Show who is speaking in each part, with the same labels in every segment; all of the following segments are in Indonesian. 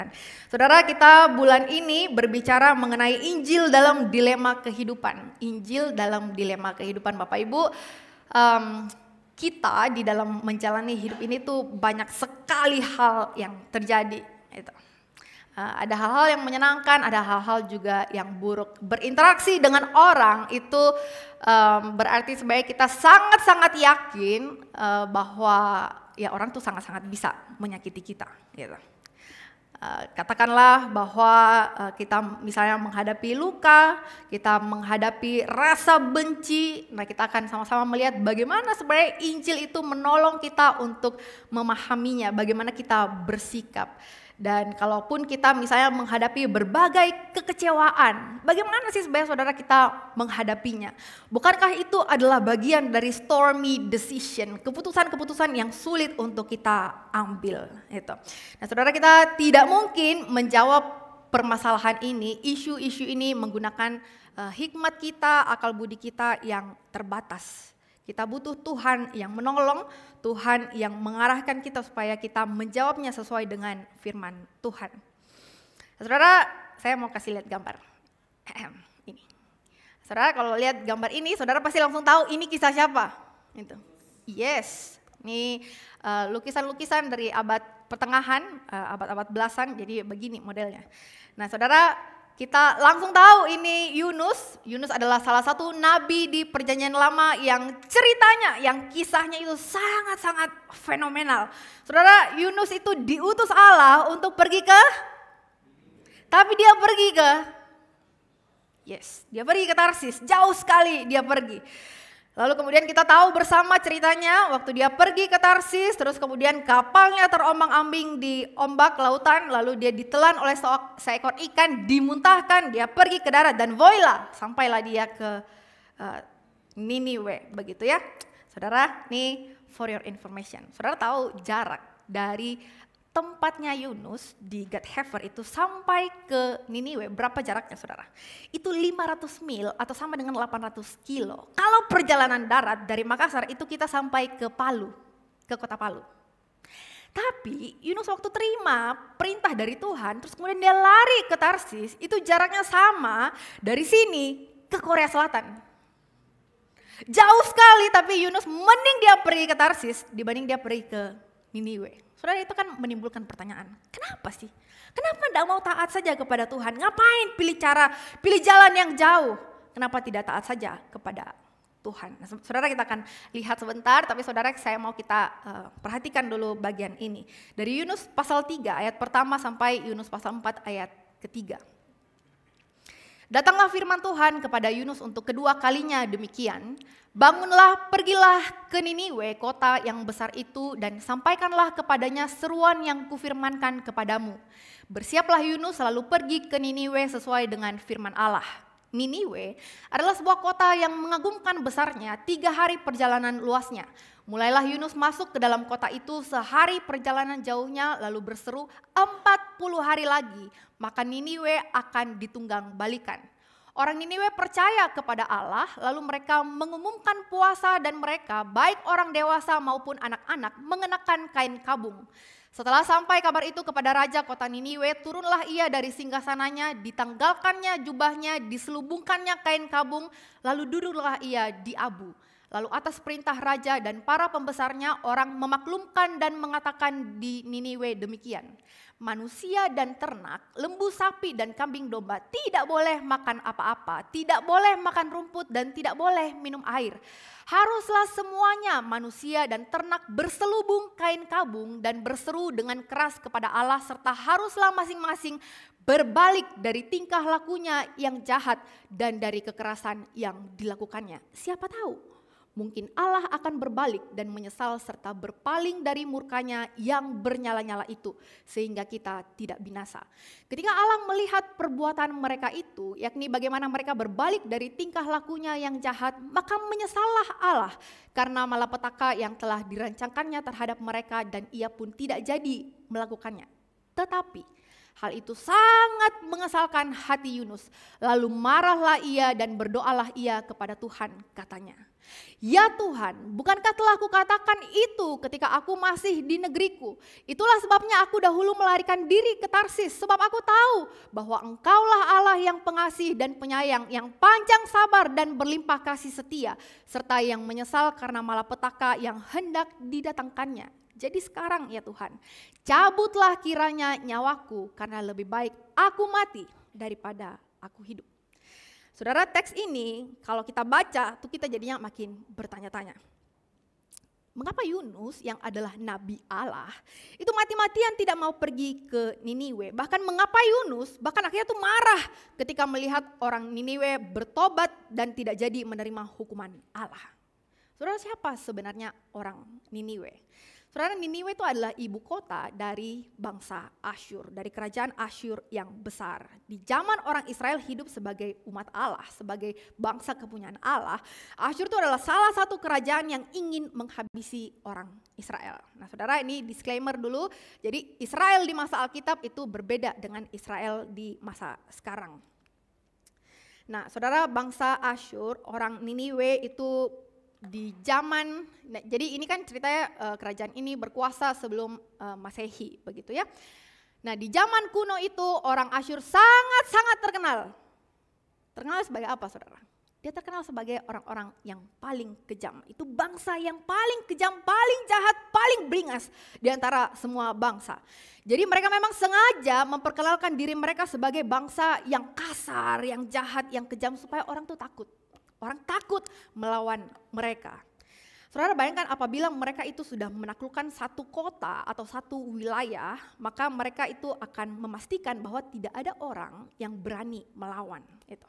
Speaker 1: kan. Saudara kita bulan ini berbicara mengenai Injil dalam dilema kehidupan. Injil dalam dilema kehidupan Bapak Ibu. Um, kita di dalam menjalani hidup ini tuh banyak sekali hal yang terjadi. Itu. Eh, ada hal-hal yang menyenangkan, ada hal-hal juga yang buruk. Berinteraksi dengan orang itu um, berarti sebaiknya kita sangat-sangat yakin uh, bahwa ya orang tuh sangat-sangat bisa menyakiti kita. Gitu. Eh, katakanlah bahwa eh, kita misalnya menghadapi luka, kita menghadapi rasa benci. Nah, kita akan sama-sama melihat bagaimana sebenarnya Injil itu menolong kita untuk memahaminya, bagaimana kita bersikap. Dan kalaupun kita misalnya menghadapi berbagai kekecewaan, bagaimana sih sebagai saudara kita menghadapinya? Bukankah itu adalah bagian dari stormy decision, keputusan-keputusan yang sulit untuk kita ambil? Itu. Nah, saudara kita tidak mungkin menjawab permasalahan ini, isu-isu ini menggunakan uh, hikmat kita, akal budi kita yang terbatas. Kita butuh Tuhan yang menolong, Tuhan yang mengarahkan kita supaya kita menjawabnya sesuai dengan firman Tuhan. Saudara, saya mau kasih lihat gambar. ini. Saudara kalau lihat gambar ini, saudara pasti langsung tahu ini kisah siapa. Itu. Yes, ini eh, lukisan-lukisan uh, dari abad pertengahan, uh, abad-abad belasan, jadi begini modelnya. Nah saudara kita langsung tahu ini Yunus. Yunus adalah salah satu nabi di Perjanjian Lama yang ceritanya, yang kisahnya itu sangat-sangat fenomenal. Saudara, Yunus itu diutus Allah untuk pergi ke tapi dia pergi ke Yes, dia pergi ke Tarsis, jauh sekali dia pergi. Lalu kemudian kita tahu bersama ceritanya waktu dia pergi ke Tarsis terus kemudian kapalnya terombang-ambing di ombak lautan lalu dia ditelan oleh seekor ikan dimuntahkan dia pergi ke darat dan voila sampailah dia ke uh, Niniwe begitu ya. Saudara, nih for your information. Saudara tahu jarak dari tempatnya Yunus di God Hefer itu sampai ke Niniwe berapa jaraknya saudara? Itu 500 mil atau sama dengan 800 kilo. Kalau perjalanan darat dari Makassar itu kita sampai ke Palu, ke kota Palu. Tapi Yunus waktu terima perintah dari Tuhan terus kemudian dia lari ke Tarsis itu jaraknya sama dari sini ke Korea Selatan. Jauh sekali tapi Yunus mending dia pergi ke Tarsis dibanding dia pergi ke Niniwe. Saudara itu kan menimbulkan pertanyaan, kenapa sih? Kenapa tidak mau taat saja kepada Tuhan? Ngapain pilih cara, pilih jalan yang jauh? Kenapa tidak taat saja kepada Tuhan? Nah, saudara kita akan lihat sebentar, tapi saudara saya mau kita uh, perhatikan dulu bagian ini. Dari Yunus pasal 3 ayat pertama sampai Yunus pasal 4 ayat ketiga. Datanglah firman Tuhan kepada Yunus untuk kedua kalinya demikian. Bangunlah, pergilah ke Niniwe, kota yang besar itu, dan sampaikanlah kepadanya seruan yang kufirmankan kepadamu. Bersiaplah Yunus selalu pergi ke Niniwe sesuai dengan firman Allah. Niniwe adalah sebuah kota yang mengagumkan besarnya tiga hari perjalanan luasnya. Mulailah Yunus masuk ke dalam kota itu sehari perjalanan jauhnya lalu berseru empat puluh hari lagi maka Niniwe akan ditunggang balikan. Orang Niniwe percaya kepada Allah lalu mereka mengumumkan puasa dan mereka baik orang dewasa maupun anak-anak mengenakan kain kabung. Setelah sampai kabar itu kepada raja kota Niniwe, turunlah ia dari singgasananya, ditanggalkannya jubahnya, diselubungkannya kain kabung, lalu duduklah ia di abu. Lalu atas perintah raja dan para pembesarnya orang memaklumkan dan mengatakan di Niniwe demikian. Manusia dan ternak, lembu sapi dan kambing domba tidak boleh makan apa-apa, tidak boleh makan rumput dan tidak boleh minum air. Haruslah semuanya manusia dan ternak berselubung kain kabung dan berseru dengan keras kepada Allah serta haruslah masing-masing berbalik dari tingkah lakunya yang jahat dan dari kekerasan yang dilakukannya. Siapa tahu mungkin Allah akan berbalik dan menyesal serta berpaling dari murkanya yang bernyala-nyala itu sehingga kita tidak binasa. Ketika Allah melihat perbuatan mereka itu, yakni bagaimana mereka berbalik dari tingkah lakunya yang jahat, maka menyesallah Allah karena malapetaka yang telah dirancangkannya terhadap mereka dan ia pun tidak jadi melakukannya. Tetapi Hal itu sangat mengesalkan hati Yunus. Lalu marahlah ia dan berdoalah ia kepada Tuhan katanya. Ya Tuhan, bukankah telah kukatakan itu ketika aku masih di negeriku? Itulah sebabnya aku dahulu melarikan diri ke Tarsis sebab aku tahu bahwa engkaulah Allah yang pengasih dan penyayang yang panjang sabar dan berlimpah kasih setia serta yang menyesal karena malapetaka yang hendak didatangkannya. Jadi sekarang ya Tuhan, cabutlah kiranya nyawaku karena lebih baik aku mati daripada aku hidup. Saudara teks ini kalau kita baca tuh kita jadinya makin bertanya-tanya. Mengapa Yunus yang adalah nabi Allah itu mati-matian tidak mau pergi ke Niniwe? Bahkan mengapa Yunus bahkan akhirnya tuh marah ketika melihat orang Niniwe bertobat dan tidak jadi menerima hukuman Allah. Saudara siapa sebenarnya orang Niniwe? Saudara Niniwe itu adalah ibu kota dari bangsa Asyur, dari kerajaan Asyur yang besar. Di zaman orang Israel hidup sebagai umat Allah, sebagai bangsa kepunyaan Allah, Asyur itu adalah salah satu kerajaan yang ingin menghabisi orang Israel. Nah saudara ini disclaimer dulu, jadi Israel di masa Alkitab itu berbeda dengan Israel di masa sekarang. Nah saudara bangsa Asyur, orang Niniwe itu di zaman nah, jadi ini kan ceritanya uh, kerajaan ini berkuasa sebelum uh, Masehi begitu ya. Nah, di zaman kuno itu orang Asyur sangat-sangat terkenal. Terkenal sebagai apa, Saudara? Dia terkenal sebagai orang-orang yang paling kejam. Itu bangsa yang paling kejam, paling jahat, paling beringas di antara semua bangsa. Jadi mereka memang sengaja memperkenalkan diri mereka sebagai bangsa yang kasar, yang jahat, yang kejam supaya orang tuh takut. Orang takut melawan mereka. Saudara bayangkan apabila mereka itu sudah menaklukkan satu kota atau satu wilayah, maka mereka itu akan memastikan bahwa tidak ada orang yang berani melawan. Itu.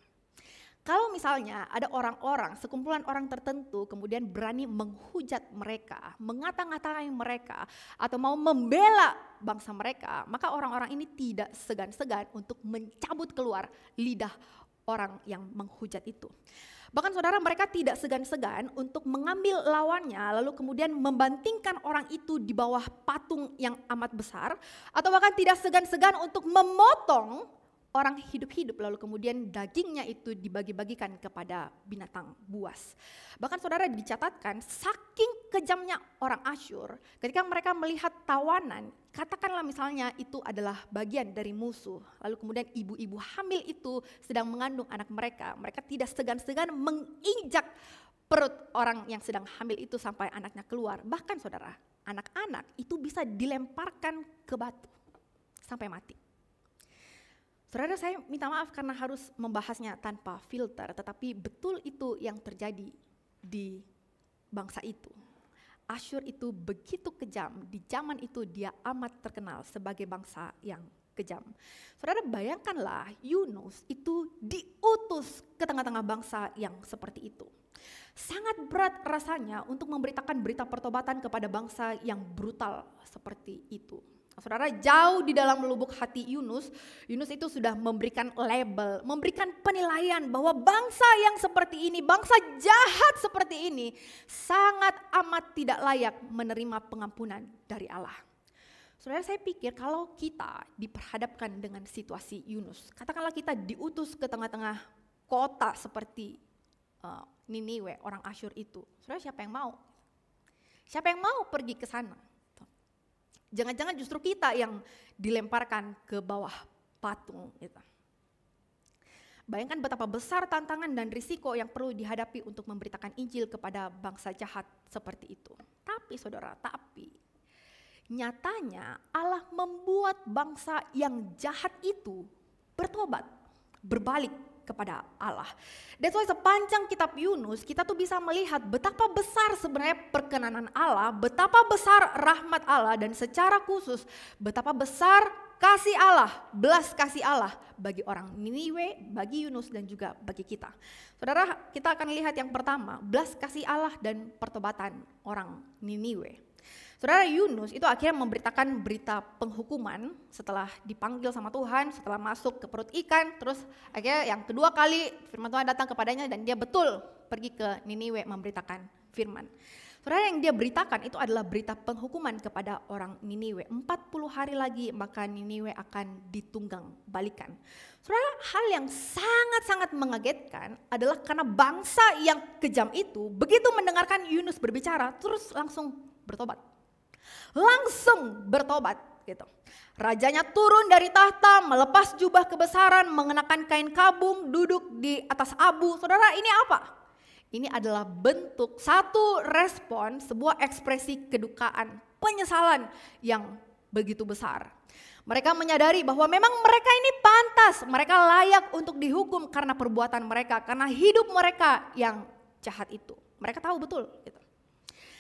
Speaker 1: Kalau misalnya ada orang-orang, sekumpulan orang tertentu kemudian berani menghujat mereka, mengata ngatai mereka, atau mau membela bangsa mereka, maka orang-orang ini tidak segan-segan untuk mencabut keluar lidah orang yang menghujat itu. Bahkan saudara mereka tidak segan-segan untuk mengambil lawannya lalu kemudian membantingkan orang itu di bawah patung yang amat besar atau bahkan tidak segan-segan untuk memotong orang hidup-hidup lalu kemudian dagingnya itu dibagi-bagikan kepada binatang buas. Bahkan saudara dicatatkan saking kejamnya orang Asyur ketika mereka melihat tawanan, katakanlah misalnya itu adalah bagian dari musuh. Lalu kemudian ibu-ibu hamil itu sedang mengandung anak mereka, mereka tidak segan-segan menginjak perut orang yang sedang hamil itu sampai anaknya keluar. Bahkan saudara, anak-anak itu bisa dilemparkan ke batu sampai mati. Saudara saya minta maaf karena harus membahasnya tanpa filter, tetapi betul itu yang terjadi di bangsa itu. Asyur itu begitu kejam, di zaman itu dia amat terkenal sebagai bangsa yang kejam. Saudara bayangkanlah Yunus itu diutus ke tengah-tengah bangsa yang seperti itu. Sangat berat rasanya untuk memberitakan berita pertobatan kepada bangsa yang brutal seperti itu. Saudara, jauh di dalam lubuk hati Yunus, Yunus itu sudah memberikan label, memberikan penilaian bahwa bangsa yang seperti ini, bangsa jahat seperti ini, sangat amat tidak layak menerima pengampunan dari Allah. Saudara, saya pikir kalau kita diperhadapkan dengan situasi Yunus, katakanlah kita diutus ke tengah-tengah kota seperti uh, Niniwe, orang Asyur itu. Saudara, siapa yang mau? Siapa yang mau pergi ke sana? Jangan-jangan justru kita yang dilemparkan ke bawah patung gitu. Bayangkan betapa besar tantangan dan risiko yang perlu dihadapi untuk memberitakan Injil kepada bangsa jahat seperti itu. Tapi saudara, tapi nyatanya Allah membuat bangsa yang jahat itu bertobat, berbalik kepada Allah. That's why sepanjang kitab Yunus kita tuh bisa melihat betapa besar sebenarnya perkenanan Allah, betapa besar rahmat Allah dan secara khusus betapa besar kasih Allah, belas kasih Allah bagi orang Niniwe, bagi Yunus dan juga bagi kita. Saudara, kita akan lihat yang pertama, belas kasih Allah dan pertobatan orang Niniwe. Saudara Yunus itu akhirnya memberitakan berita penghukuman setelah dipanggil sama Tuhan, setelah masuk ke perut ikan, terus akhirnya yang kedua kali firman Tuhan datang kepadanya dan dia betul pergi ke Niniwe memberitakan firman. Saudara yang dia beritakan itu adalah berita penghukuman kepada orang Niniwe. 40 hari lagi maka Niniwe akan ditunggang balikan. Saudara hal yang sangat-sangat mengagetkan adalah karena bangsa yang kejam itu begitu mendengarkan Yunus berbicara terus langsung bertobat. Langsung bertobat gitu. Rajanya turun dari tahta, melepas jubah kebesaran, mengenakan kain kabung, duduk di atas abu. Saudara, ini apa? Ini adalah bentuk satu respon, sebuah ekspresi kedukaan, penyesalan yang begitu besar. Mereka menyadari bahwa memang mereka ini pantas, mereka layak untuk dihukum karena perbuatan mereka, karena hidup mereka yang jahat itu. Mereka tahu betul gitu.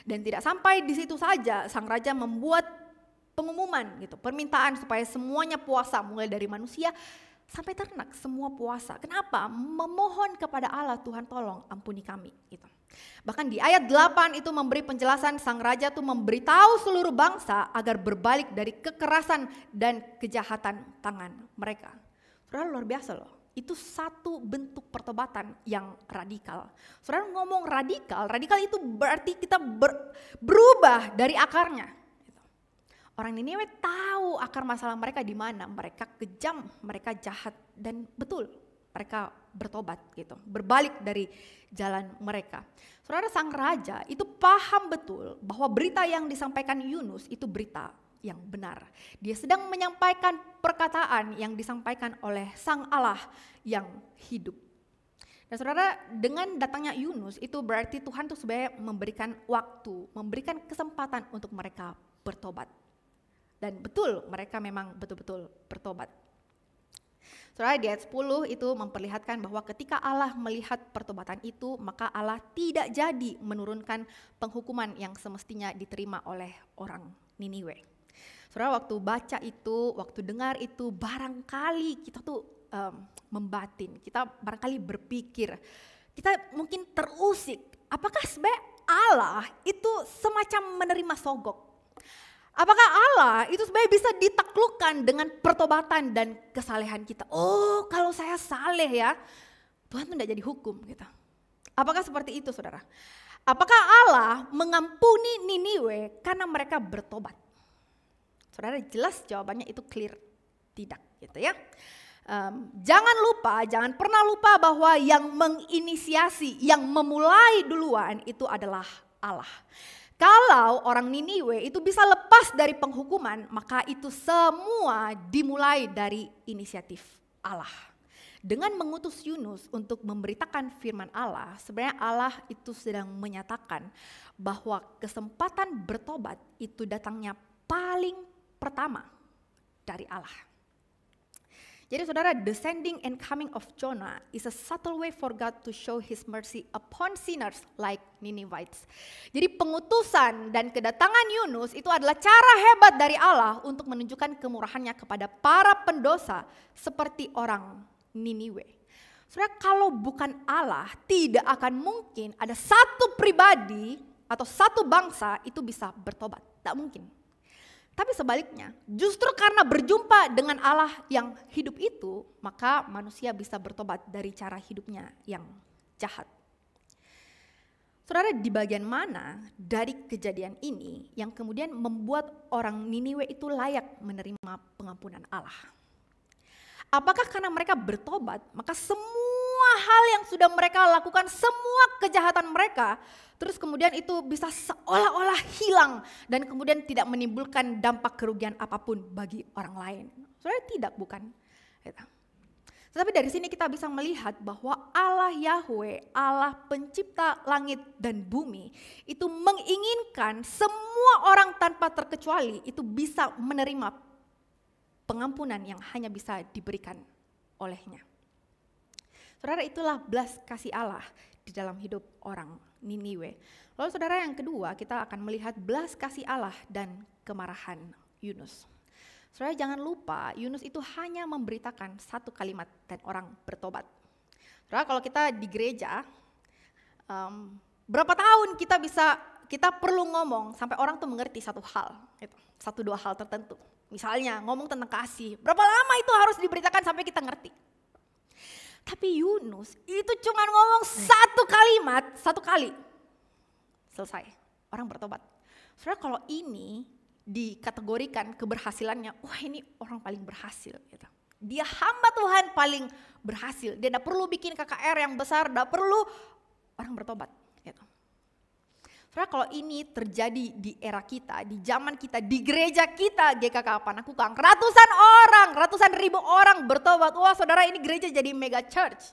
Speaker 1: Dan tidak sampai di situ saja, sang raja membuat pengumuman gitu, permintaan supaya semuanya puasa mulai dari manusia sampai ternak semua puasa. Kenapa? Memohon kepada Allah Tuhan tolong ampuni kami gitu. Bahkan di ayat 8 itu memberi penjelasan sang raja itu memberitahu seluruh bangsa agar berbalik dari kekerasan dan kejahatan tangan mereka. Saudara luar biasa loh itu satu bentuk pertobatan yang radikal. Saudara ngomong radikal, radikal itu berarti kita ber, berubah dari akarnya. Orang ini tahu akar masalah mereka di mana, mereka kejam, mereka jahat dan betul mereka bertobat gitu, berbalik dari jalan mereka. Saudara sang raja itu paham betul bahwa berita yang disampaikan Yunus itu berita yang benar. Dia sedang menyampaikan perkataan yang disampaikan oleh Sang Allah yang hidup. Dan saudara, dengan datangnya Yunus itu berarti Tuhan tuh sebenarnya memberikan waktu, memberikan kesempatan untuk mereka bertobat. Dan betul mereka memang betul-betul bertobat. Saudara di ayat 10 itu memperlihatkan bahwa ketika Allah melihat pertobatan itu, maka Allah tidak jadi menurunkan penghukuman yang semestinya diterima oleh orang Niniwe. Saudara waktu baca itu, waktu dengar itu, barangkali kita tuh um, membatin, kita barangkali berpikir, kita mungkin terusik, apakah sebenarnya Allah itu semacam menerima sogok? Apakah Allah itu sebenarnya bisa ditaklukkan dengan pertobatan dan kesalehan kita? Oh, kalau saya saleh ya, Tuhan tuh tidak jadi hukum kita. Gitu. Apakah seperti itu, saudara? Apakah Allah mengampuni Niniwe karena mereka bertobat? Saudara jelas jawabannya itu clear tidak gitu ya. Um, jangan lupa, jangan pernah lupa bahwa yang menginisiasi, yang memulai duluan itu adalah Allah. Kalau orang Niniwe itu bisa lepas dari penghukuman, maka itu semua dimulai dari inisiatif Allah. Dengan mengutus Yunus untuk memberitakan firman Allah, sebenarnya Allah itu sedang menyatakan bahwa kesempatan bertobat itu datangnya paling pertama dari Allah. Jadi saudara, the sending and coming of Jonah is a subtle way for God to show his mercy upon sinners like Ninevites. Jadi pengutusan dan kedatangan Yunus itu adalah cara hebat dari Allah untuk menunjukkan kemurahannya kepada para pendosa seperti orang Niniwe. Saudara, kalau bukan Allah tidak akan mungkin ada satu pribadi atau satu bangsa itu bisa bertobat. Tak mungkin. Tapi sebaliknya, justru karena berjumpa dengan Allah yang hidup itu, maka manusia bisa bertobat dari cara hidupnya yang jahat. Saudara, di bagian mana dari kejadian ini yang kemudian membuat orang Niniwe itu layak menerima pengampunan Allah? Apakah karena mereka bertobat, maka semua semua hal yang sudah mereka lakukan, semua kejahatan mereka, terus kemudian itu bisa seolah-olah hilang dan kemudian tidak menimbulkan dampak kerugian apapun bagi orang lain. Saudara tidak bukan? Gitu. Tetapi dari sini kita bisa melihat bahwa Allah Yahweh, Allah pencipta langit dan bumi, itu menginginkan semua orang tanpa terkecuali itu bisa menerima pengampunan yang hanya bisa diberikan olehnya. Saudara itulah belas kasih Allah di dalam hidup orang Niniwe. Lalu saudara yang kedua kita akan melihat belas kasih Allah dan kemarahan Yunus. Saudara jangan lupa Yunus itu hanya memberitakan satu kalimat dan orang bertobat. Saudara kalau kita di gereja, um, berapa tahun kita bisa kita perlu ngomong sampai orang tuh mengerti satu hal, gitu. satu dua hal tertentu. Misalnya ngomong tentang kasih, berapa lama itu harus diberitakan sampai kita ngerti? Tapi Yunus itu cuma ngomong satu kalimat, satu kali. Selesai, orang bertobat. Saudara kalau ini dikategorikan keberhasilannya, wah ini orang paling berhasil gitu. Dia hamba Tuhan paling berhasil. Dia tidak perlu bikin KKR yang besar, tidak perlu orang bertobat. Gitu. Karena kalau ini terjadi di era kita, di zaman kita, di gereja kita GKK kang ratusan orang, ratusan ribu orang bertobat. Wah saudara ini gereja jadi mega church.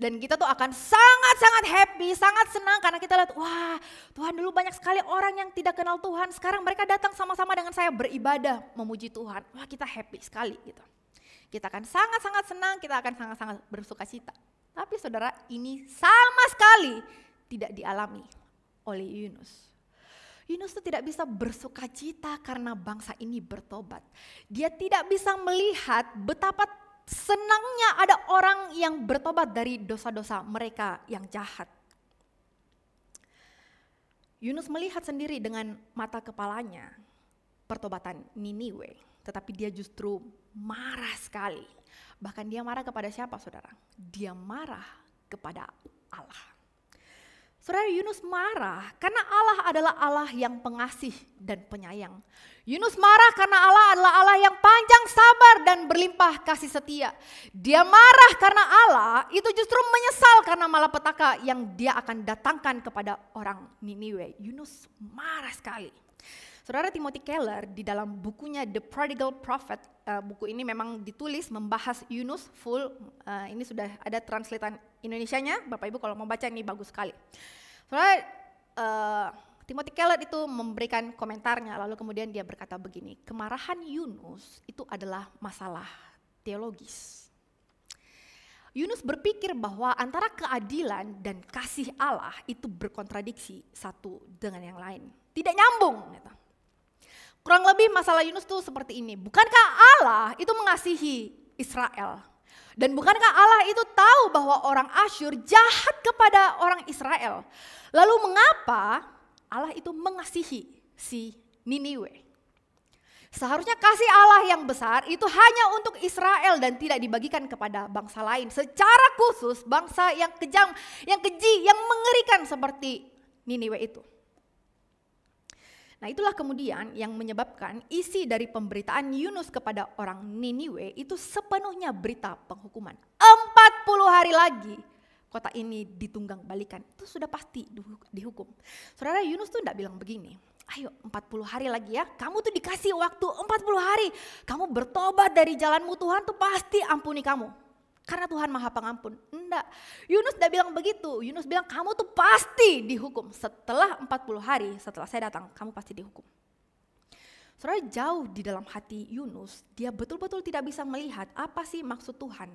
Speaker 1: Dan kita tuh akan sangat-sangat happy, sangat senang karena kita lihat, wah Tuhan dulu banyak sekali orang yang tidak kenal Tuhan. Sekarang mereka datang sama-sama dengan saya beribadah, memuji Tuhan. Wah kita happy sekali gitu. Kita akan sangat-sangat senang, kita akan sangat-sangat bersuka cita. Tapi saudara ini sama sekali tidak dialami oleh Yunus. Yunus itu tidak bisa bersuka cita karena bangsa ini bertobat. Dia tidak bisa melihat betapa senangnya ada orang yang bertobat dari dosa-dosa mereka yang jahat. Yunus melihat sendiri dengan mata kepalanya pertobatan Niniwe, tetapi dia justru marah sekali. Bahkan dia marah kepada siapa, saudara? Dia marah kepada Allah. Saudara Yunus marah karena Allah adalah Allah yang pengasih dan penyayang. Yunus marah karena Allah adalah Allah yang panjang sabar dan berlimpah kasih setia. Dia marah karena Allah itu justru menyesal karena malapetaka yang dia akan datangkan kepada orang Niniwe. Yunus marah sekali. Saudara Timothy Keller di dalam bukunya The Prodigal Prophet, uh, buku ini memang ditulis membahas Yunus full, uh, ini sudah ada translitan Indonesianya, Bapak Ibu kalau mau baca ini bagus sekali. Saudara uh, Timothy Keller itu memberikan komentarnya, lalu kemudian dia berkata begini, kemarahan Yunus itu adalah masalah teologis. Yunus berpikir bahwa antara keadilan dan kasih Allah itu berkontradiksi satu dengan yang lain. Tidak nyambung. Gitu. Kurang lebih masalah Yunus itu seperti ini. Bukankah Allah itu mengasihi Israel? Dan bukankah Allah itu tahu bahwa orang Asyur jahat kepada orang Israel? Lalu mengapa Allah itu mengasihi si Niniwe? Seharusnya kasih Allah yang besar itu hanya untuk Israel dan tidak dibagikan kepada bangsa lain. Secara khusus bangsa yang kejam, yang keji, yang mengerikan seperti Niniwe itu. Nah itulah kemudian yang menyebabkan isi dari pemberitaan Yunus kepada orang Niniwe itu sepenuhnya berita penghukuman. 40 hari lagi kota ini ditunggang balikan. Itu sudah pasti dihukum. Saudara Yunus tuh enggak bilang begini, ayo 40 hari lagi ya, kamu tuh dikasih waktu 40 hari. Kamu bertobat dari jalanmu Tuhan tuh pasti ampuni kamu karena Tuhan maha pengampun. Enggak, Yunus udah bilang begitu. Yunus bilang kamu tuh pasti dihukum. Setelah 40 hari setelah saya datang, kamu pasti dihukum. Saudara jauh di dalam hati Yunus, dia betul-betul tidak bisa melihat apa sih maksud Tuhan.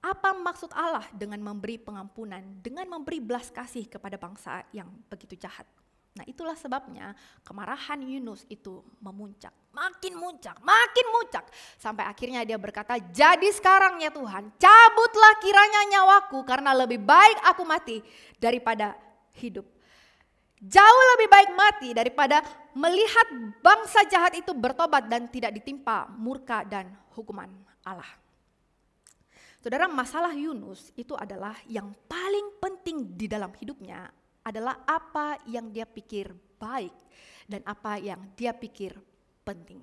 Speaker 1: Apa maksud Allah dengan memberi pengampunan, dengan memberi belas kasih kepada bangsa yang begitu jahat. Nah itulah sebabnya kemarahan Yunus itu memuncak, makin muncak, makin muncak. Sampai akhirnya dia berkata, jadi sekarang ya Tuhan cabutlah kiranya nyawaku karena lebih baik aku mati daripada hidup. Jauh lebih baik mati daripada melihat bangsa jahat itu bertobat dan tidak ditimpa murka dan hukuman Allah. Saudara, masalah Yunus itu adalah yang paling penting di dalam hidupnya adalah apa yang dia pikir baik dan apa yang dia pikir penting.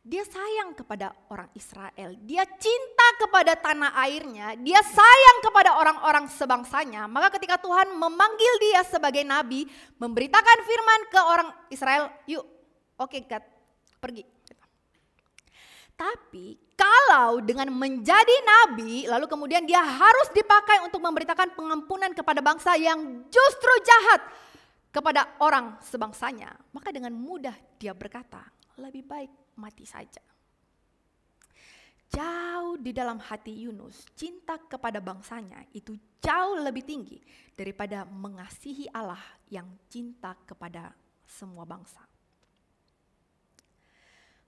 Speaker 1: Dia sayang kepada orang Israel, dia cinta kepada tanah airnya, dia sayang kepada orang-orang sebangsanya. Maka ketika Tuhan memanggil dia sebagai nabi, memberitakan firman ke orang Israel, "Yuk, oke okay, God, pergi. Tapi kalau dengan menjadi nabi lalu kemudian dia harus dipakai untuk memberitakan pengampunan kepada bangsa yang justru jahat kepada orang sebangsanya, maka dengan mudah dia berkata, lebih baik mati saja. Jauh di dalam hati Yunus, cinta kepada bangsanya itu jauh lebih tinggi daripada mengasihi Allah yang cinta kepada semua bangsa.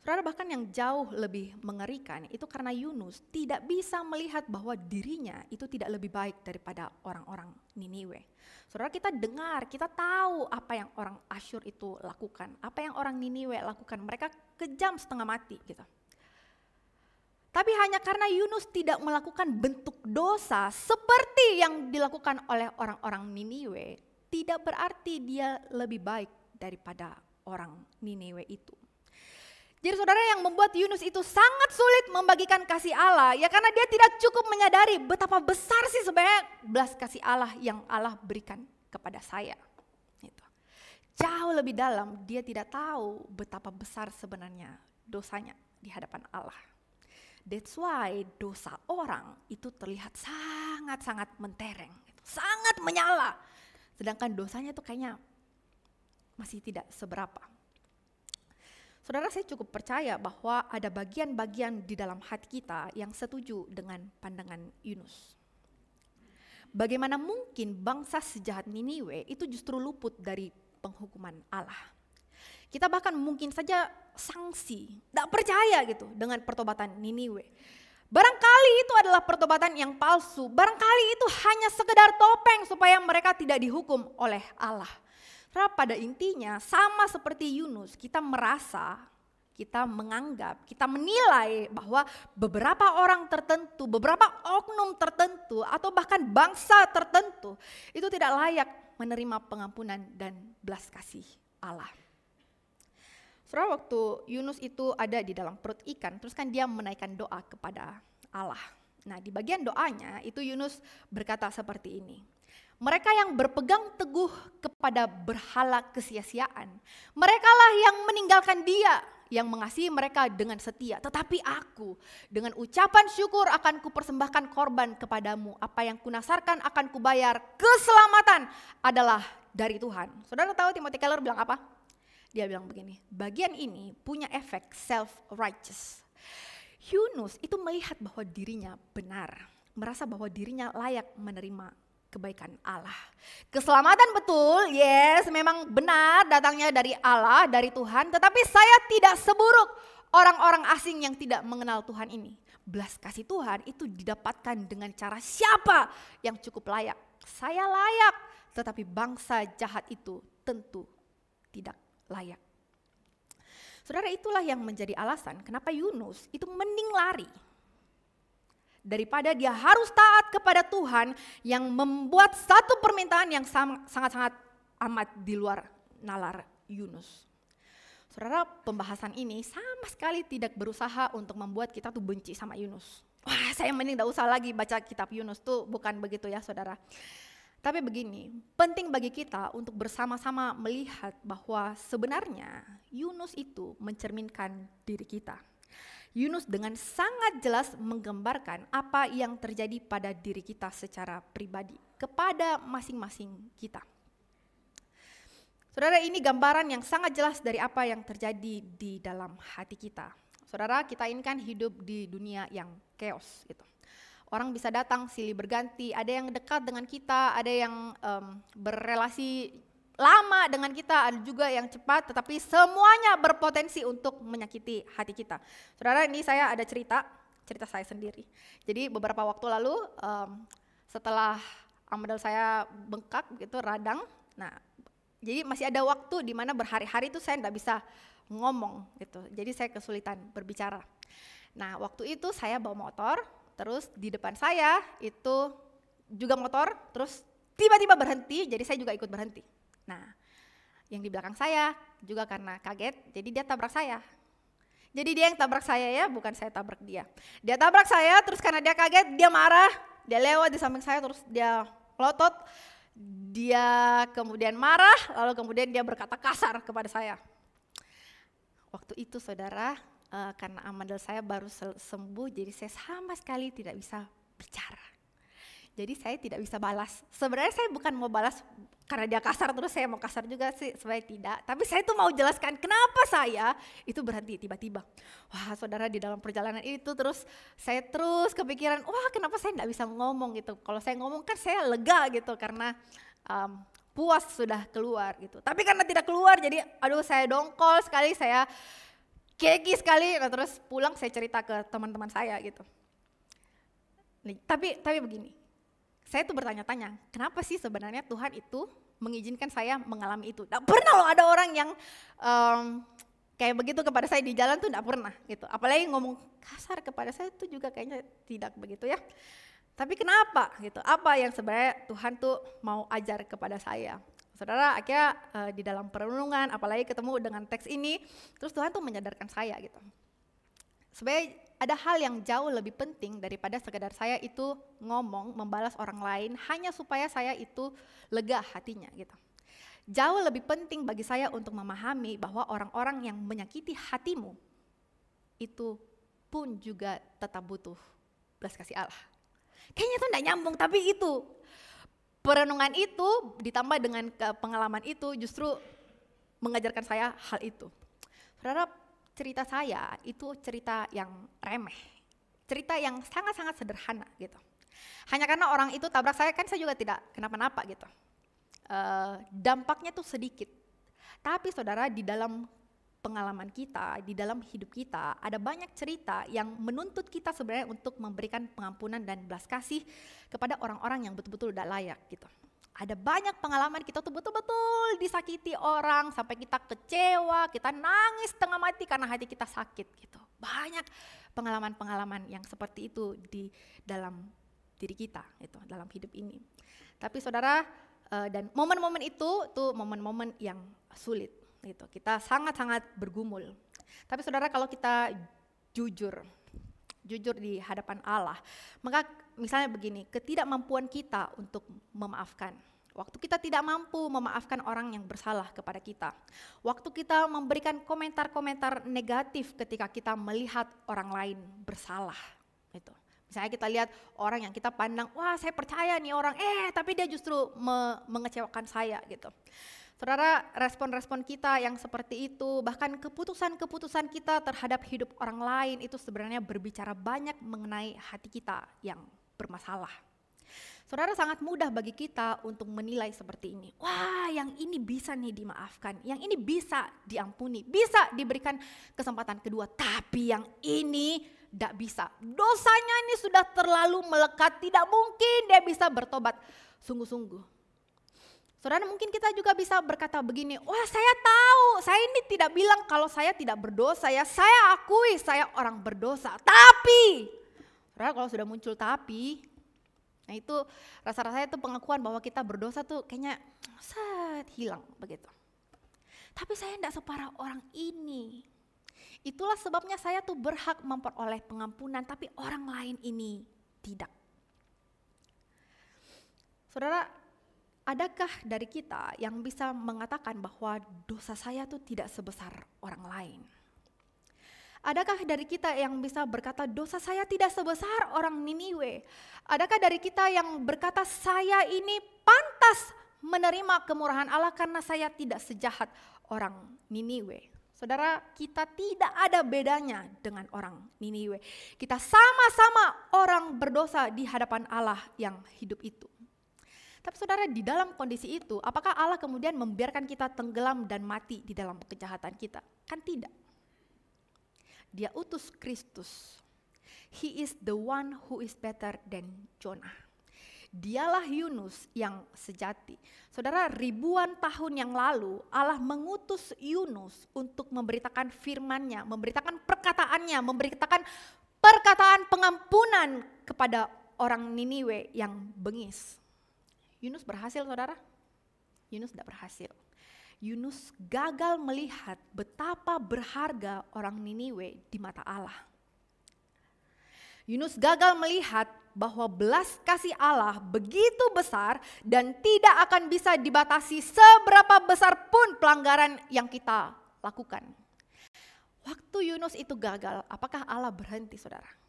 Speaker 1: Saudara bahkan yang jauh lebih mengerikan itu karena Yunus tidak bisa melihat bahwa dirinya itu tidak lebih baik daripada orang-orang Niniwe. Saudara kita dengar, kita tahu apa yang orang Asyur itu lakukan, apa yang orang Niniwe lakukan. Mereka kejam setengah mati gitu. Tapi hanya karena Yunus tidak melakukan bentuk dosa seperti yang dilakukan oleh orang-orang Niniwe, tidak berarti dia lebih baik daripada orang Niniwe itu. Jadi saudara yang membuat Yunus itu sangat sulit membagikan kasih Allah ya karena dia tidak cukup menyadari betapa besar sih sebenarnya belas kasih Allah yang Allah berikan kepada saya. Gitu. Jauh lebih dalam dia tidak tahu betapa besar sebenarnya dosanya di hadapan Allah. That's why dosa orang itu terlihat sangat-sangat mentereng, gitu. sangat menyala. Sedangkan dosanya itu kayaknya masih tidak seberapa. Saudara saya cukup percaya bahwa ada bagian-bagian di dalam hati kita yang setuju dengan pandangan Yunus. Bagaimana mungkin bangsa sejahat Niniwe itu justru luput dari penghukuman Allah? Kita bahkan mungkin saja sanksi, tidak percaya gitu dengan pertobatan Niniwe. Barangkali itu adalah pertobatan yang palsu, barangkali itu hanya sekedar topeng supaya mereka tidak dihukum oleh Allah. Karena pada intinya sama seperti Yunus, kita merasa, kita menganggap, kita menilai bahwa beberapa orang tertentu, beberapa oknum tertentu atau bahkan bangsa tertentu itu tidak layak menerima pengampunan dan belas kasih Allah. Setelah waktu Yunus itu ada di dalam perut ikan, terus kan dia menaikkan doa kepada Allah. Nah di bagian doanya itu Yunus berkata seperti ini, mereka yang berpegang teguh kepada berhala kesia-siaan. Merekalah yang meninggalkan dia yang mengasihi mereka dengan setia. Tetapi aku dengan ucapan syukur akan kupersembahkan korban kepadamu. Apa yang kunasarkan akan kubayar. Keselamatan adalah dari Tuhan. Saudara tahu Timothy Keller bilang apa? Dia bilang begini, bagian ini punya efek self-righteous. Yunus itu melihat bahwa dirinya benar merasa bahwa dirinya layak menerima kebaikan Allah. Keselamatan betul, yes, memang benar datangnya dari Allah, dari Tuhan, tetapi saya tidak seburuk orang-orang asing yang tidak mengenal Tuhan ini. Belas kasih Tuhan itu didapatkan dengan cara siapa yang cukup layak? Saya layak, tetapi bangsa jahat itu tentu tidak layak. Saudara itulah yang menjadi alasan kenapa Yunus itu mending lari daripada dia harus taat kepada Tuhan yang membuat satu permintaan yang sangat-sangat amat di luar nalar Yunus. Saudara, pembahasan ini sama sekali tidak berusaha untuk membuat kita tuh benci sama Yunus. Wah, saya mending tidak usah lagi baca kitab Yunus tuh bukan begitu ya, Saudara. Tapi begini, penting bagi kita untuk bersama-sama melihat bahwa sebenarnya Yunus itu mencerminkan diri kita. Yunus dengan sangat jelas menggambarkan apa yang terjadi pada diri kita secara pribadi kepada masing-masing kita. Saudara, ini gambaran yang sangat jelas dari apa yang terjadi di dalam hati kita. Saudara, kita ini kan hidup di dunia yang chaos gitu. Orang bisa datang silih berganti, ada yang dekat dengan kita, ada yang um, berrelasi lama dengan kita, ada juga yang cepat, tetapi semuanya berpotensi untuk menyakiti hati kita. Saudara, ini saya ada cerita, cerita saya sendiri. Jadi beberapa waktu lalu, um, setelah amdal saya bengkak gitu, radang, nah jadi masih ada waktu di mana berhari-hari itu saya tidak bisa ngomong gitu, jadi saya kesulitan berbicara. Nah waktu itu saya bawa motor, terus di depan saya itu juga motor, terus tiba-tiba berhenti, jadi saya juga ikut berhenti Nah, yang di belakang saya juga karena kaget, jadi dia tabrak saya. Jadi dia yang tabrak saya ya, bukan saya tabrak dia. Dia tabrak saya, terus karena dia kaget, dia marah, dia lewat di samping saya, terus dia melotot, dia kemudian marah, lalu kemudian dia berkata kasar kepada saya. Waktu itu saudara, eh, karena amandel saya baru sembuh, jadi saya sama sekali tidak bisa bicara. Jadi saya tidak bisa balas. Sebenarnya saya bukan mau balas karena dia kasar terus saya mau kasar juga sih sebenarnya tidak tapi saya tuh mau jelaskan kenapa saya itu berhenti tiba-tiba wah saudara di dalam perjalanan itu terus saya terus kepikiran wah kenapa saya tidak bisa ngomong gitu kalau saya ngomong kan saya lega gitu karena um, puas sudah keluar gitu tapi karena tidak keluar jadi aduh saya dongkol sekali saya keki sekali nah terus pulang saya cerita ke teman-teman saya gitu tapi tapi begini saya tuh bertanya-tanya, kenapa sih sebenarnya Tuhan itu mengizinkan saya mengalami itu? Tidak pernah loh ada orang yang um, kayak begitu kepada saya di jalan tuh tidak pernah gitu. Apalagi ngomong kasar kepada saya itu juga kayaknya tidak begitu ya. Tapi kenapa gitu? Apa yang sebenarnya Tuhan tuh mau ajar kepada saya? Saudara, akhirnya uh, di dalam perenungan, apalagi ketemu dengan teks ini, terus Tuhan tuh menyadarkan saya gitu. Sebenarnya ada hal yang jauh lebih penting daripada sekedar saya itu ngomong membalas orang lain hanya supaya saya itu lega hatinya gitu. Jauh lebih penting bagi saya untuk memahami bahwa orang-orang yang menyakiti hatimu itu pun juga tetap butuh belas kasih Allah. Kayaknya itu enggak nyambung tapi itu perenungan itu ditambah dengan pengalaman itu justru mengajarkan saya hal itu. Saudara, cerita saya itu cerita yang remeh, cerita yang sangat-sangat sederhana gitu. Hanya karena orang itu tabrak saya kan saya juga tidak kenapa-napa gitu. E, dampaknya tuh sedikit, tapi saudara di dalam pengalaman kita, di dalam hidup kita, ada banyak cerita yang menuntut kita sebenarnya untuk memberikan pengampunan dan belas kasih kepada orang-orang yang betul-betul tidak layak gitu ada banyak pengalaman kita tuh betul-betul disakiti orang sampai kita kecewa, kita nangis tengah mati karena hati kita sakit gitu. Banyak pengalaman-pengalaman yang seperti itu di dalam diri kita gitu, dalam hidup ini. Tapi saudara eh, dan momen-momen itu tuh momen-momen yang sulit gitu. Kita sangat-sangat bergumul. Tapi saudara kalau kita jujur jujur di hadapan Allah. Maka misalnya begini, ketidakmampuan kita untuk memaafkan. Waktu kita tidak mampu memaafkan orang yang bersalah kepada kita. Waktu kita memberikan komentar-komentar negatif ketika kita melihat orang lain bersalah. Itu. Misalnya kita lihat orang yang kita pandang, wah saya percaya nih orang, eh tapi dia justru me mengecewakan saya gitu. Saudara, respon-respon kita yang seperti itu, bahkan keputusan-keputusan kita terhadap hidup orang lain itu sebenarnya berbicara banyak mengenai hati kita yang bermasalah. Saudara sangat mudah bagi kita untuk menilai seperti ini. Wah, yang ini bisa nih dimaafkan, yang ini bisa diampuni, bisa diberikan kesempatan kedua, tapi yang ini tidak bisa. Dosanya ini sudah terlalu melekat, tidak mungkin dia bisa bertobat. Sungguh-sungguh, Saudara mungkin kita juga bisa berkata begini, wah saya tahu, saya ini tidak bilang kalau saya tidak berdosa ya, saya akui saya orang berdosa, tapi. Saudara kalau sudah muncul tapi, nah itu rasa-rasanya itu pengakuan bahwa kita berdosa tuh kayaknya set hilang begitu. Tapi saya tidak separah orang ini. Itulah sebabnya saya tuh berhak memperoleh pengampunan, tapi orang lain ini tidak. Saudara, adakah dari kita yang bisa mengatakan bahwa dosa saya tuh tidak sebesar orang lain? Adakah dari kita yang bisa berkata dosa saya tidak sebesar orang Niniwe? Adakah dari kita yang berkata saya ini pantas menerima kemurahan Allah karena saya tidak sejahat orang Niniwe? Saudara, kita tidak ada bedanya dengan orang Niniwe. Kita sama-sama orang berdosa di hadapan Allah yang hidup itu. Tapi saudara di dalam kondisi itu, apakah Allah kemudian membiarkan kita tenggelam dan mati di dalam kejahatan kita? Kan tidak. Dia utus Kristus. He is the one who is better than Jonah. Dialah Yunus yang sejati. Saudara, ribuan tahun yang lalu Allah mengutus Yunus untuk memberitakan firman-Nya, memberitakan perkataannya, memberitakan perkataan pengampunan kepada orang Niniwe yang bengis. Yunus berhasil saudara? Yunus tidak berhasil. Yunus gagal melihat betapa berharga orang Niniwe di mata Allah. Yunus gagal melihat bahwa belas kasih Allah begitu besar dan tidak akan bisa dibatasi seberapa besar pun pelanggaran yang kita lakukan. Waktu Yunus itu gagal, apakah Allah berhenti saudara?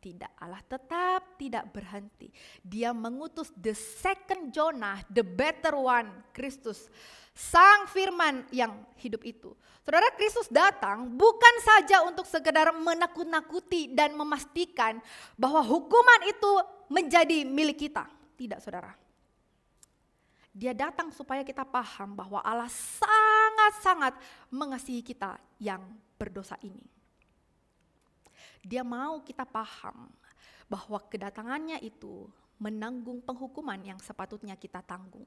Speaker 1: tidak Allah tetap tidak berhenti. Dia mengutus the second Jonah, the better one, Kristus. Sang firman yang hidup itu. Saudara Kristus datang bukan saja untuk sekedar menakut-nakuti dan memastikan bahwa hukuman itu menjadi milik kita. Tidak saudara. Dia datang supaya kita paham bahwa Allah sangat-sangat mengasihi kita yang berdosa ini. Dia mau kita paham bahwa kedatangannya itu menanggung penghukuman yang sepatutnya kita tanggung.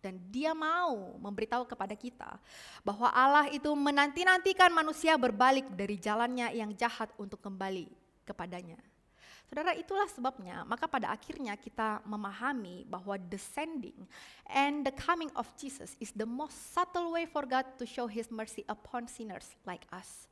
Speaker 1: Dan dia mau memberitahu kepada kita bahwa Allah itu menanti-nantikan manusia berbalik dari jalannya yang jahat untuk kembali kepadanya. Saudara, itulah sebabnya, maka pada akhirnya kita memahami bahwa the sending and the coming of Jesus is the most subtle way for God to show his mercy upon sinners like us.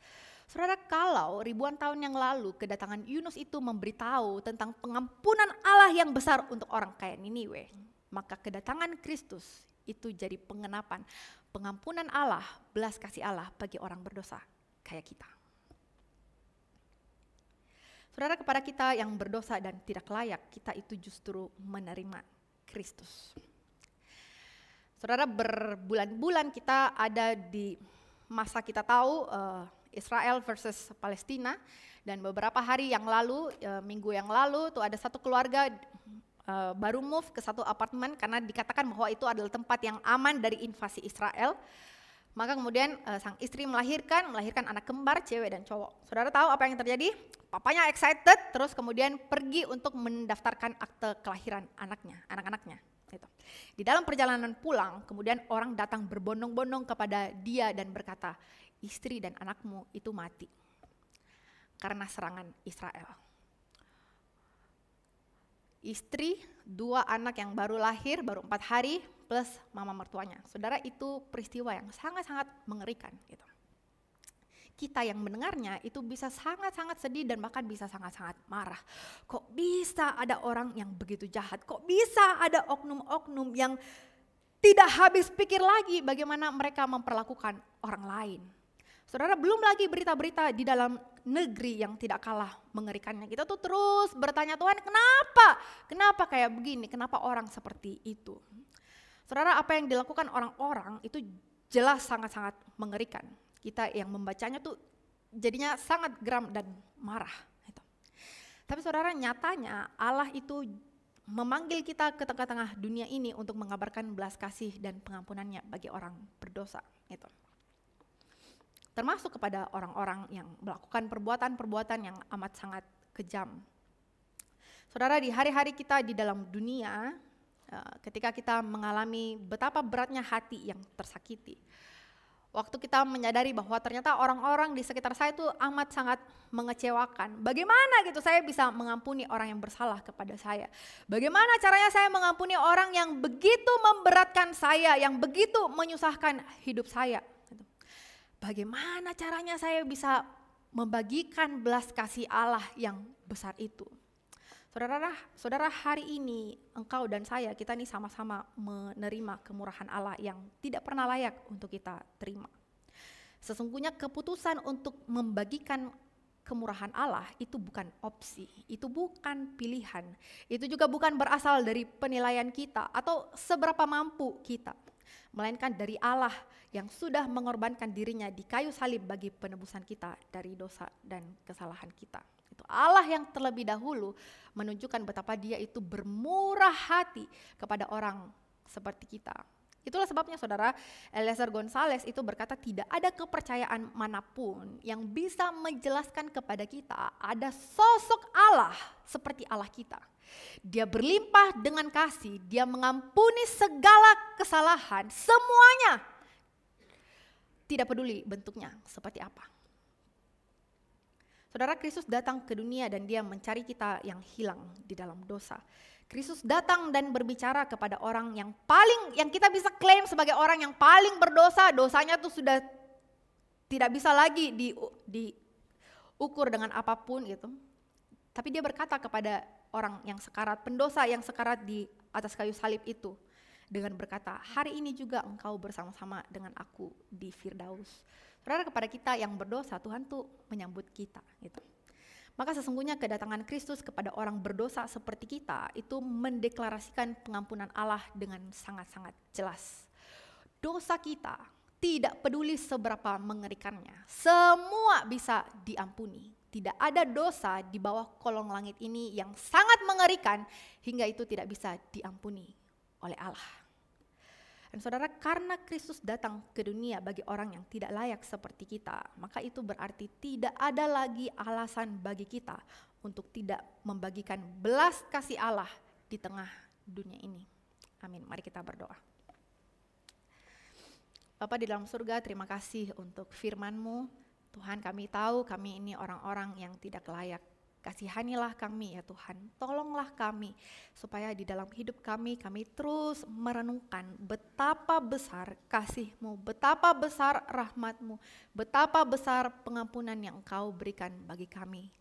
Speaker 1: Saudara, kalau ribuan tahun yang lalu kedatangan Yunus itu memberitahu tentang pengampunan Allah yang besar untuk orang kaya Niniwe, maka kedatangan Kristus itu jadi pengenapan pengampunan Allah, belas kasih Allah bagi orang berdosa kayak kita. Saudara kepada kita yang berdosa dan tidak layak, kita itu justru menerima Kristus. Saudara berbulan-bulan kita ada di masa kita tahu uh, Israel versus Palestina dan beberapa hari yang lalu e, minggu yang lalu tuh ada satu keluarga e, baru move ke satu apartemen karena dikatakan bahwa itu adalah tempat yang aman dari invasi Israel. Maka kemudian e, sang istri melahirkan, melahirkan anak kembar cewek dan cowok. Saudara tahu apa yang terjadi? Papanya excited terus kemudian pergi untuk mendaftarkan akte kelahiran anaknya, anak-anaknya. Gitu. Di dalam perjalanan pulang, kemudian orang datang berbondong-bondong kepada dia dan berkata, istri dan anakmu itu mati karena serangan Israel. Istri, dua anak yang baru lahir, baru empat hari, plus mama mertuanya. Saudara itu peristiwa yang sangat-sangat mengerikan. Gitu. Kita yang mendengarnya itu bisa sangat-sangat sedih dan bahkan bisa sangat-sangat marah. Kok bisa ada orang yang begitu jahat? Kok bisa ada oknum-oknum yang tidak habis pikir lagi bagaimana mereka memperlakukan orang lain? Saudara belum lagi berita-berita di dalam negeri yang tidak kalah mengerikannya. Kita tuh terus bertanya Tuhan kenapa? Kenapa kayak begini? Kenapa orang seperti itu? Saudara apa yang dilakukan orang-orang itu jelas sangat-sangat mengerikan. Kita yang membacanya tuh jadinya sangat geram dan marah. Gitu. Tapi saudara nyatanya Allah itu memanggil kita ke tengah-tengah dunia ini untuk mengabarkan belas kasih dan pengampunannya bagi orang berdosa. Gitu termasuk kepada orang-orang yang melakukan perbuatan-perbuatan yang amat sangat kejam. Saudara, di hari-hari kita di dalam dunia, eh, ketika kita mengalami betapa beratnya hati yang tersakiti, waktu kita menyadari bahwa ternyata orang-orang di sekitar saya itu amat sangat mengecewakan. Bagaimana gitu saya bisa mengampuni orang yang bersalah kepada saya? Bagaimana caranya saya mengampuni orang yang begitu memberatkan saya, yang begitu menyusahkan hidup saya? bagaimana caranya saya bisa membagikan belas kasih Allah yang besar itu. Saudara, saudara hari ini engkau dan saya kita nih sama-sama menerima kemurahan Allah yang tidak pernah layak untuk kita terima. Sesungguhnya keputusan untuk membagikan kemurahan Allah itu bukan opsi, itu bukan pilihan, itu juga bukan berasal dari penilaian kita atau seberapa mampu kita melainkan dari Allah yang sudah mengorbankan dirinya di kayu salib bagi penebusan kita dari dosa dan kesalahan kita. Itu Allah yang terlebih dahulu menunjukkan betapa dia itu bermurah hati kepada orang seperti kita. Itulah sebabnya saudara Eliezer Gonzalez itu berkata tidak ada kepercayaan manapun yang bisa menjelaskan kepada kita ada sosok Allah seperti Allah kita. Dia berlimpah dengan kasih, dia mengampuni segala kesalahan, semuanya. Tidak peduli bentuknya seperti apa. Saudara Kristus datang ke dunia dan dia mencari kita yang hilang di dalam dosa. Kristus datang dan berbicara kepada orang yang paling yang kita bisa klaim sebagai orang yang paling berdosa, dosanya itu sudah tidak bisa lagi di diukur dengan apapun gitu. Tapi dia berkata kepada orang yang sekarat, pendosa yang sekarat di atas kayu salib itu dengan berkata, hari ini juga engkau bersama-sama dengan aku di Firdaus. Saudara kepada kita yang berdosa, Tuhan tuh menyambut kita gitu. Maka sesungguhnya kedatangan Kristus kepada orang berdosa seperti kita itu mendeklarasikan pengampunan Allah dengan sangat-sangat jelas. Dosa kita tidak peduli seberapa mengerikannya, semua bisa diampuni tidak ada dosa di bawah kolong langit ini yang sangat mengerikan hingga itu tidak bisa diampuni oleh Allah. Dan saudara, karena Kristus datang ke dunia bagi orang yang tidak layak seperti kita, maka itu berarti tidak ada lagi alasan bagi kita untuk tidak membagikan belas kasih Allah di tengah dunia ini. Amin. Mari kita berdoa. Bapak di dalam surga, terima kasih untuk firman-Mu Tuhan kami tahu kami ini orang-orang yang tidak layak. Kasihanilah kami ya Tuhan, tolonglah kami supaya di dalam hidup kami, kami terus merenungkan betapa besar kasih-Mu, betapa besar rahmat-Mu, betapa besar pengampunan yang Engkau berikan bagi kami.